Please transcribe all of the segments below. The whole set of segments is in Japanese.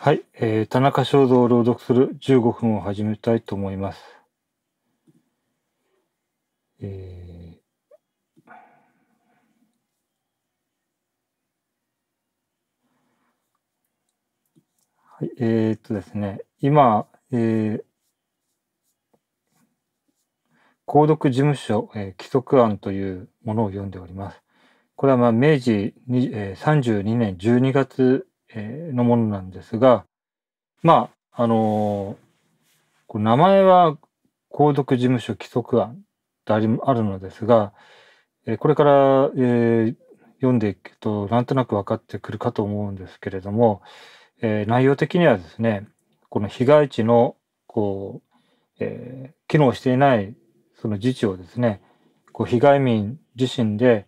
はい、えー、田中正造を朗読する15分を始めたいと思います。えー、はい、えー、っとですね、今、えー、購読事務所、えー、規則案というものを読んでおります。これはまあ明治、えー、32年12月のものなんですが、まあ、あの名前は皇族事務所規則案とああるのですが、えこれから、え読んでいくとなんとなく分かってくるかと思うんですけれども、え内容的にはですねこの被害地のこう、え機能していないその自治をですねこう被害民自身で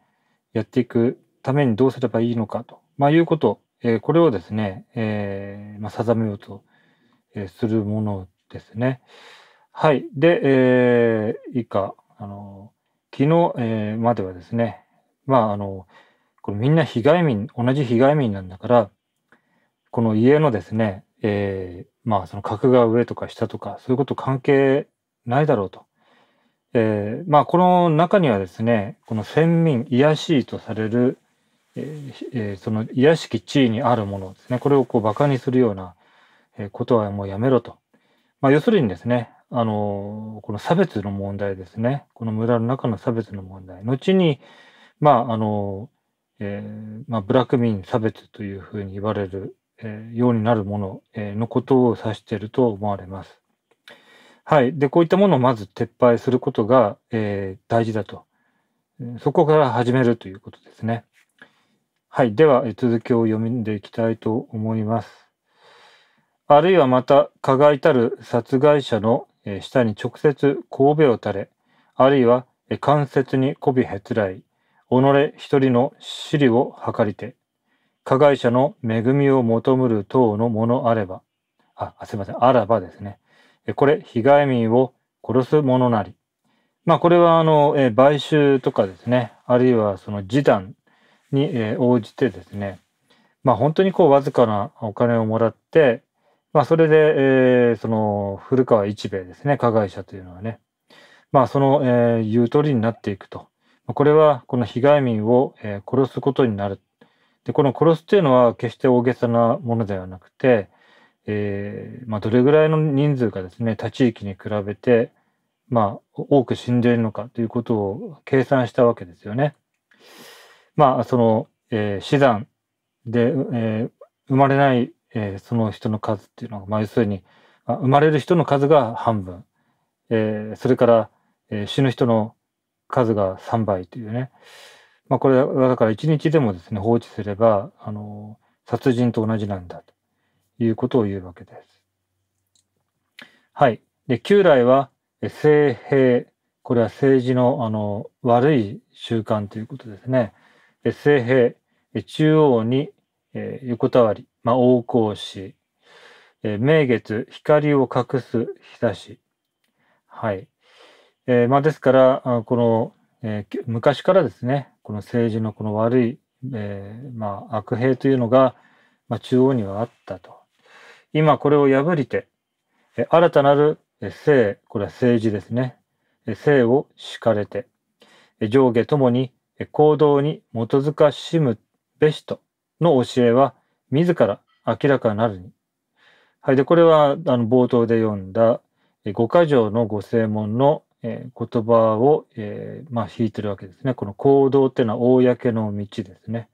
やっていくためにどうすればいいのかと、まあ、いうことえー、これをですね、えー、まあ、定めようと、えするものですね。はい。で、えー、以下、あの、昨日、えー、まではですね、まあ、あの、これみんな被害民、同じ被害民なんだから、この家のですね、えー、まあ、その格が上とか下とか、そういうこと関係ないだろうと。えー、まあ、この中にはですね、この先民、卑しいとされる、えー、その卑しき地位にあるものですね、これをこう馬鹿にするようなことはもうやめろと。まあ、要するにですね、あの、この差別の問題ですね、この村の中の差別の問題、後に、まあ、あの、えー、まあ、ブラックミン差別というふうに言われる、えー、ようになるもの、えのことを指していると思われます。はい。で、こういったものをまず撤廃することが、え大事だと。そこから始めるということですね。はい。では、続きを読んでいきたいと思います。あるいはまた、加害たる殺害者の下に直接神戸を垂れ、あるいは関節に媚びへつらい、己一人の尻を図りて、加害者の恵みを求むる等のものあれば、あ、すいません、あらばですね。これ、被害民を殺すものなり。まあ、これは、あの、買収とかですね、あるいはその示談に、え応じてですね、まあ、本当にこうわずかなお金をもらって、まあ、それで、えー、その古川一兵衛ですね加害者というのはね、まあ、その、えー、言う通りになっていくとこれはこの被害民を、えー、殺すことになるでこの殺すというのは決して大げさなものではなくて、えーまあ、どれぐらいの人数がですね他地域に比べて、まあ、多く死んでいるのかということを計算したわけですよね。まあ、その、えー、死産で、えー、生まれない、えー、その人の数っていうのが、まあ、要するに、まあ、生まれる人の数が半分、えー、それから、えー、死ぬ人の数が3倍というね、まあ、これはだから1日でもですね放置すればあの殺人と同じなんだということを言うわけです。はい。で旧来は性兵これは政治のあの悪い習慣ということですね。正平、中央に、えー、横たわり、まあ、王行子、えー、明月、光を隠す日差し。はい。えー、まあ、ですから、この、えー、昔からですね、この政治のこの悪い、えー、まあ、悪兵というのが、まあ、中央にはあったと。今これを破りて、え新たなる性、これは政治ですね。性を敷かれて、上下ともに行動に基づかしむべしとの教えは自ら明らかなるに。はい。で、これはあの冒頭で読んだ五箇条の御正門の、え言葉を、えまあ、引いてるわけですね。この行動っていうのは公の道ですね。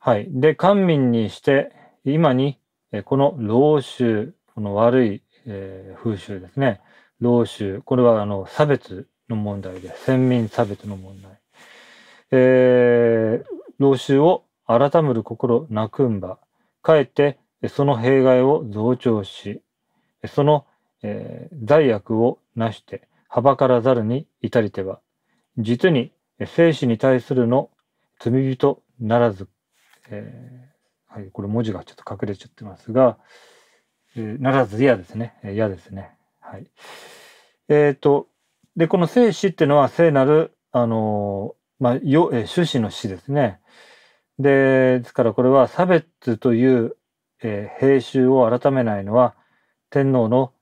はい。で、官民にして今に、えこの老衆、この悪い、え風習ですね。老衆、これはあの差別の問題で、先民差別の問題。えー、老衆を改める心なくんば、かえってその弊害を増長し、その、えー、罪悪をなして、はばからざるに至りては、実に生死に対するの罪人ならず、えー、はい、これ文字がちょっと隠れちゃってますが、えー、ならず嫌ですね。嫌ですね。はい。えっ、ー、と、で、この生死っていうのは聖なる、あのまあ、よえ種の詩ですね。で、ですからこれは差別という、えー、兵習を改めないのは天皇の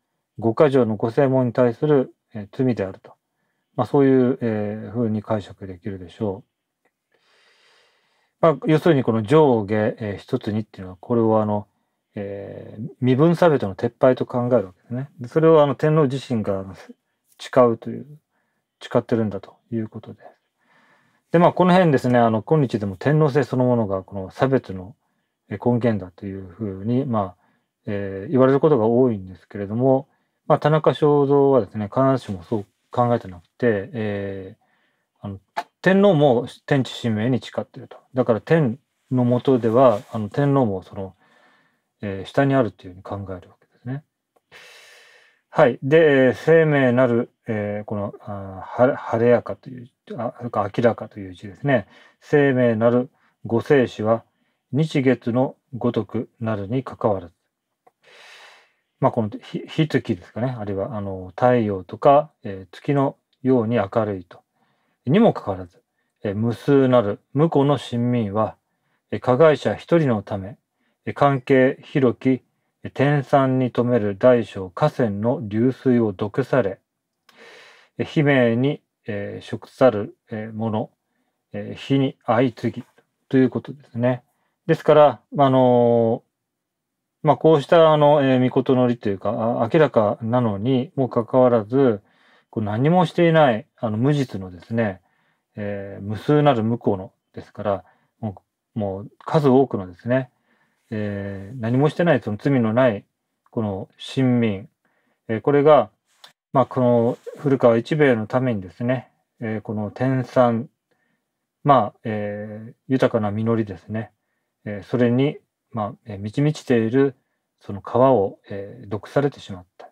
五箇条のご正門に対する、えー、罪であると。まあ、そういう、えー、ふうに解釈できるでしょう。まあ、要するにこの上下、えー、一つにっていうのは、これをあの、えー、身分差別の撤廃と考えるわけですね。でそれをあの天皇自身が誓うという、誓ってるんだということです。でまあこの辺ですねあの今日でも天皇制そのものがこの差別の根源だというふうに、まあえー、言われることが多いんですけれども、まあ、田中正造はですね必ずしもそう考えてなくて、えー、あの天皇も天地神明に誓ってるとだから天のもとではあの天皇もその、えー、下にあるというふうに考えるわけはい。で、生命なる、えー、このあ晴れやかという、あか明らかという字ですね。生命なる五生死は、日月のごとくなるにかかわらず。まあ、この日月ですかね。あるいはあの太陽とか、えー、月のように明るいと。にもかかわらず、えー、無数なる無個の親民は、えー、加害者一人のため、えー、関係広き天山に止める大小河川の流水を毒され、悲鳴に、えー、食さる、え者、えー、火に相次ぎということですね。ですから、あのー、まあ、こうしたあの、えー、事のりというか、明らかなのにもかかわらず、こう何もしていないあの無実のですね、えー、無数なる向こうのですから、もうもう数多くのですね、えー、何もしてないその罪のないこの臣民、えー、これが、まあ、この古川一兵衛のためにですね、えー、この天産まあ、えー、豊かな実りですね、えー、それに、まあ、えー、満ち満ちているその川を、えー、毒されてしまった、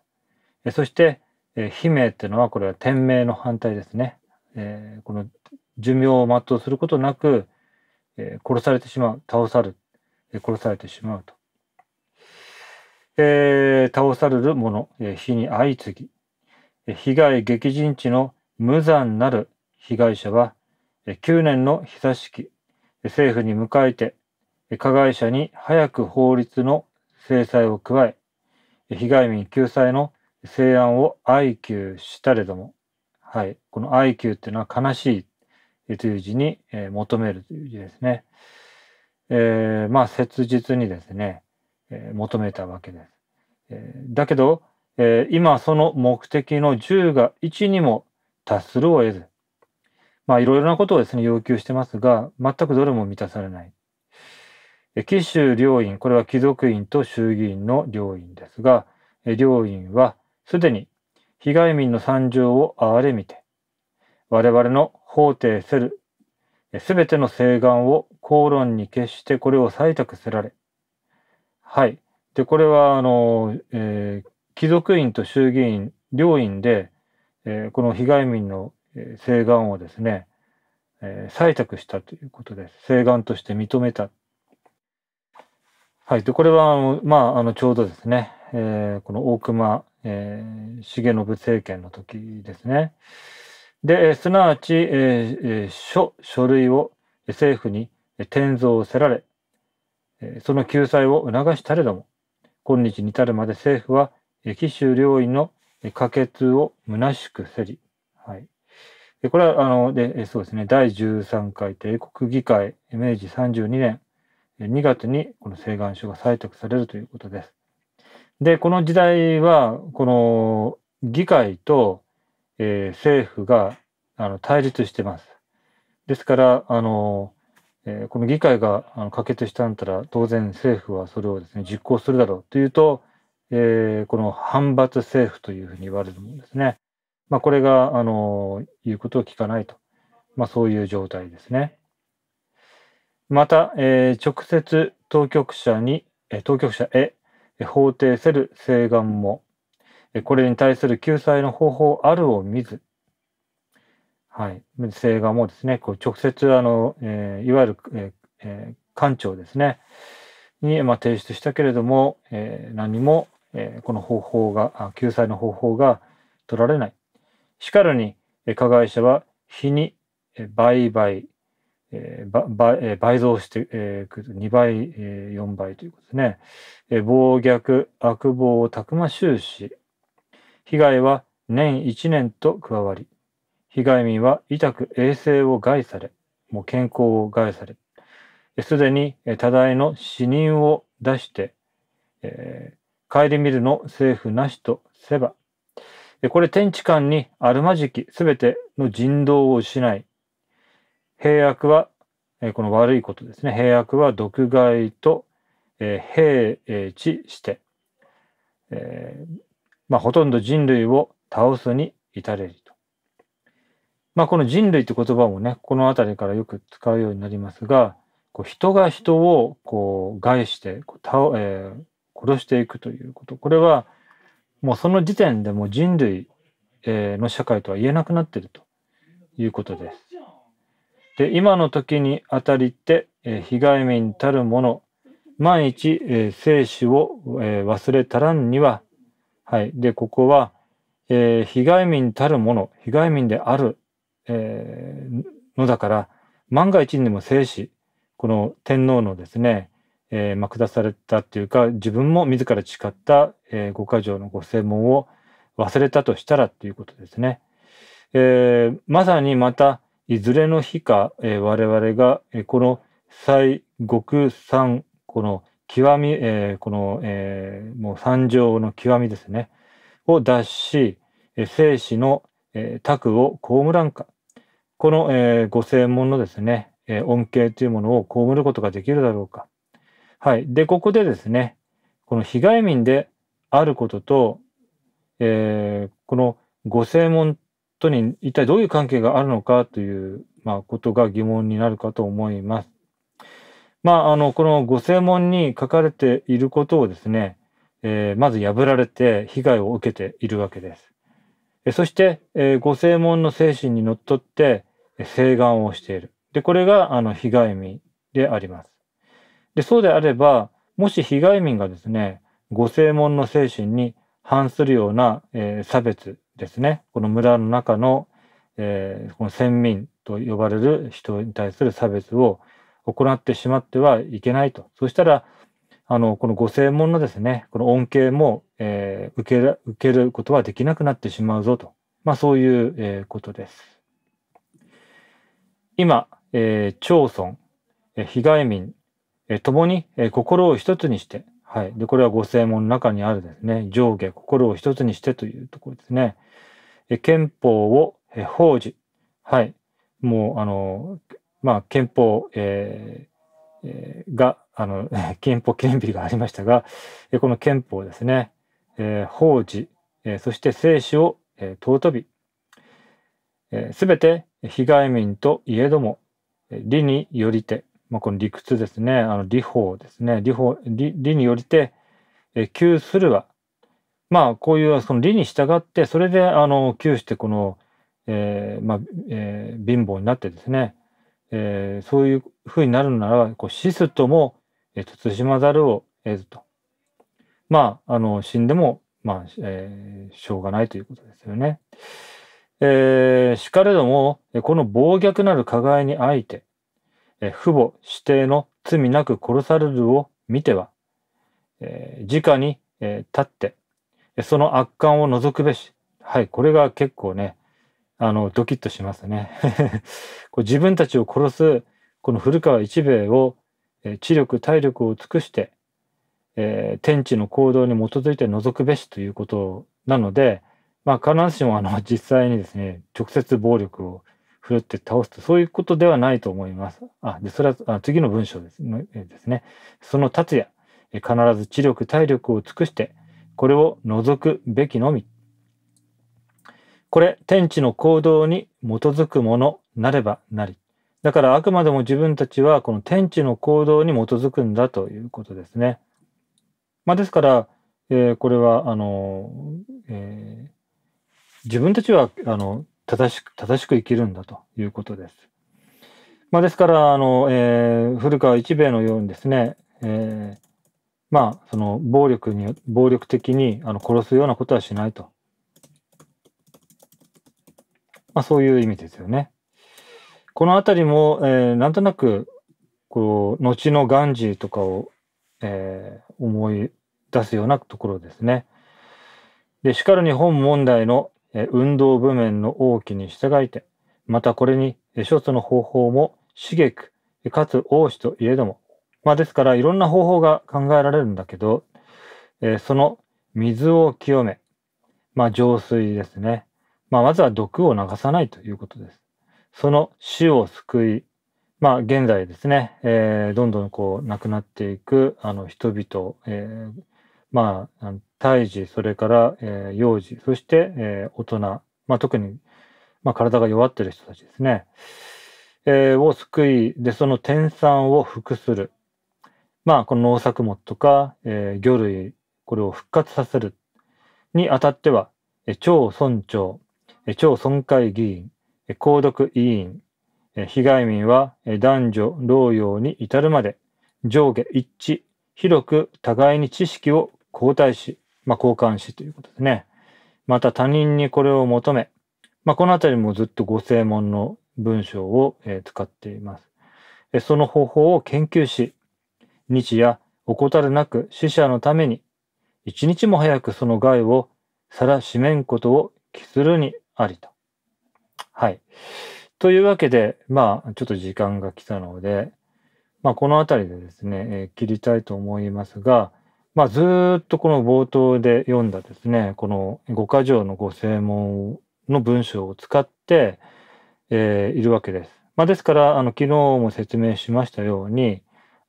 えー、そして、えー、姫っていうのはこれは天命の反対ですね、えー、この寿命を全うすることなく、えー、殺されてしまう倒される殺されてしまうと。えー、倒される者、火に相次ぎ、被害激甚地の無残なる被害者は、9年の久し期、政府に迎えて、加害者に早く法律の制裁を加え、被害民救済の成案を哀求したれども、はい、この哀求っていうのは悲しいという字に求めるという字ですね。えー、まあ切実にですね、えー、求めたわけです。えー、だけど、えー、今その目的の10が1にも達するを得ず、まあいろいろなことをですね、要求してますが、全くどれも満たされない。紀州両院、これは貴族院と衆議院の両院ですが、両院はすでに被害民の惨状を憐れみて、我々の法廷せるすべての請願を口論に決してこれを採択せられ。はい。で、これは、あの、えー、貴族院と衆議院、両院で、えー、この被害民の請願をですね、えー、採択したということです。請願として認めた。はい。で、これは、あのまあ、あの、ちょうどですね、えー、この大熊、えー、重信政権の時ですね。で、すなわち、えー、書、書類を政府に転造せられ、その救済を促したれども、今日に至るまで政府は、紀州領院の可決を虚しくせり。はい。これは、あの、で、そうですね、第13回帝国議会、明治32年2月に、この請願書が採択されるということです。で、この時代は、この議会とえー、政府があの対立してます。ですから、あのえー、この議会があの可決したんだったら当然政府はそれをですね実行するだろうというと、えー、この反発政府というふうに言われるものですね。まあ、これがあの言うことを聞かないと、まあ、そういう状態ですね。また、えー、直接当局者に当局者へ法廷せる請願もこれに対する救済の方法あるを見ず、はい、政側もですね、こう直接あの、えー、いわゆる、えーえー、官庁ですね、に、まあ、提出したけれども、えー、何も、えー、この方法が、救済の方法が取られない。しかるに、加害者は日に倍倍、えー、倍倍増していく、えー、2倍、えー、4倍ということですね。えー、暴虐、悪暴、たくま収支、被害は年1年と加わり、被害民は痛く衛生を害され、もう健康を害され、すでに多大の死人を出して、えー、帰り見るの政府なしとせば、これ天地間にあるまじきすべての人道を失い、平悪は、えこの悪いことですね、平悪は毒害と、え平地して、えー、まあ、ほとんど人類を倒すに至れりと。まあ、この人類って言葉もね、この辺りからよく使うようになりますが、こう人が人をこう害してこう倒、えー、殺していくということ。これは、もうその時点でもう人類の社会とは言えなくなっているということです。で、今の時にあたりって、被害民たる者、万一、生死を忘れたらんには、はい。で、ここは、えー、被害民たるもの、被害民である、えー、のだから、万が一にでも生死、この天皇のですね、えー、ま下されたっていうか、自分も自ら誓った、えー、五箇条のご専門を忘れたとしたらっていうことですね。えー、まさにまた、いずれの日か、えー、我々が、えー、この西国三、この極み、えー、この、えー、もう惨状の極みですね、を脱し、生死の、えー、卓を被らんか。この、えー、ご専門のですね、えー、恩恵というものを被ることができるだろうか。はい。で、ここでですね、この被害民であることと、えー、このご専門とに一体どういう関係があるのかという、まあ、ことが疑問になるかと思います。まあ、あの、このご正門に書かれていることをですね、えー、まず破られて被害を受けているわけです。えそして、えー、ご正門の精神にのっとって、請願をしている。で、これが、あの、被害民であります。で、そうであれば、もし被害民がですね、ご正門の精神に反するような、えー、差別ですね、この村の中の、えー、この先民と呼ばれる人に対する差別を行ってしまってはいけないと。そしたら、あの、このご専門のですね、この恩恵も、えー、受け、受けることはできなくなってしまうぞと。まあそういう、えー、ことです。今、えー、町村、えー、被害民、えー、共に、えー、心を一つにして、はい。で、これはご専門の中にあるですね、上下、心を一つにしてというところですね。えー、憲法を、えー、法事、はい。もう、あのー、まあ、憲法、えーえー、が、あの、憲法権念がありましたが、この憲法ですね、えー、法事、えー、そして生死を、えー、尊び、す、べ、て被害民といえども、理によりて、まあ、この理屈ですね、あの理法ですね、理法理理によりて、えー、窮するは、まあ、こういうその理に従って、それであの窮して、この、えーまあえー、貧乏になってですね、えー、そういうふうになるならば、こう死すとも、えー、と慎まざるを得ずと。まあ、あの死んでも、まあえー、しょうがないということですよね。えー、しかれども、この暴虐なる加害にあいて、え父母、指定の罪なく殺されるを見ては、えー、直に、え立って、その悪感を除くべし。はい、これが結構ね、あの、ドキッとしますね。こう自分たちを殺す、この古川一兵衛を、え知力、体力を尽くして、えー、天地の行動に基づいて除くべしということなので、まあ、必ずしもあの 実際にですね直接暴力を振るって倒すとそういうことではないと思います。あでそれはあ次の文章ですのですね。その達也必ず知力体力を尽くしてこれを除くべきのみこれ天地の行動に基づくものなればなり。だからあくまでも自分たちはこの天地の行動に基づくんだということですね。まあ、ですから、えー、これはあの、えー、自分たちはあの正しく正しく生きるんだということです。まあ、ですからあの、えー、古川一兵衛のようにですね、えまあその暴力に暴力的にあの殺すようなことはしないとまあ、そういう意味ですよね。この辺りも、えー、なんとなくこう後のガンジーとかを、えー、思い出すようなところですね。でしかるに本問題の、えー、運動部面の大きに従いてまたこれに諸つの方法も刺激、かつ王子といえども、まあ、ですからいろんな方法が考えられるんだけど、えー、その水を清め、まあ、浄水ですねまあ、まずは毒を流さないということです。その死を救い、まあ、現在ですね、えー、どんどんこう亡くなっていくあの人々、えー、まあ、胎児、それから、えー、幼児、そして、え大人、まあ、特に、まあ、体が弱ってる人たちですね、えを救い、で、その天産を服する。まあ、この農作物とか、え魚類、これを復活させるにあたっては、え超村長、超村会議員、公読委員、被害民は男女老幼に至るまで上下一致、広く互いに知識を交代し、まあ、交換しということですね。また他人にこれを求め、まあ、このあたりもずっとご正門の文章を使っています。その方法を研究し、日夜怠るなく死者のために、一日も早くその害をさらしめんことを期するにありと。はい。というわけで、まあ、ちょっと時間が来たので、まあ、この辺りでですね、えー、切りたいと思いますが、まあ、ずっとこの冒頭で読んだですね、この五箇条のご正門の文章を使って、えー、いるわけです。まあ、ですから、あの、昨日も説明しましたように、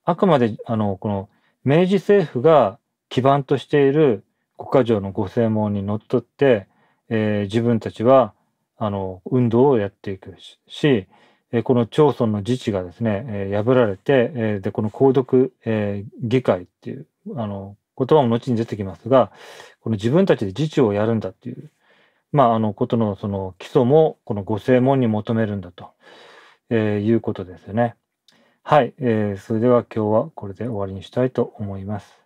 あくまで、あの、この明治政府が基盤としている五箇条のご正門にのっとって、えー、自分たちはあの運動をやっていくし、えー、この町村の自治がですね、えー、破られて、えー、でこの公読、えー、議会っていうあの言葉も後に出てきますがこの自分たちで自治をやるんだっていう、まあ、あのことのその基礎もこのご正門に求めるんだと、えー、いうことですよね。はい、えー、それでは今日はこれで終わりにしたいと思います。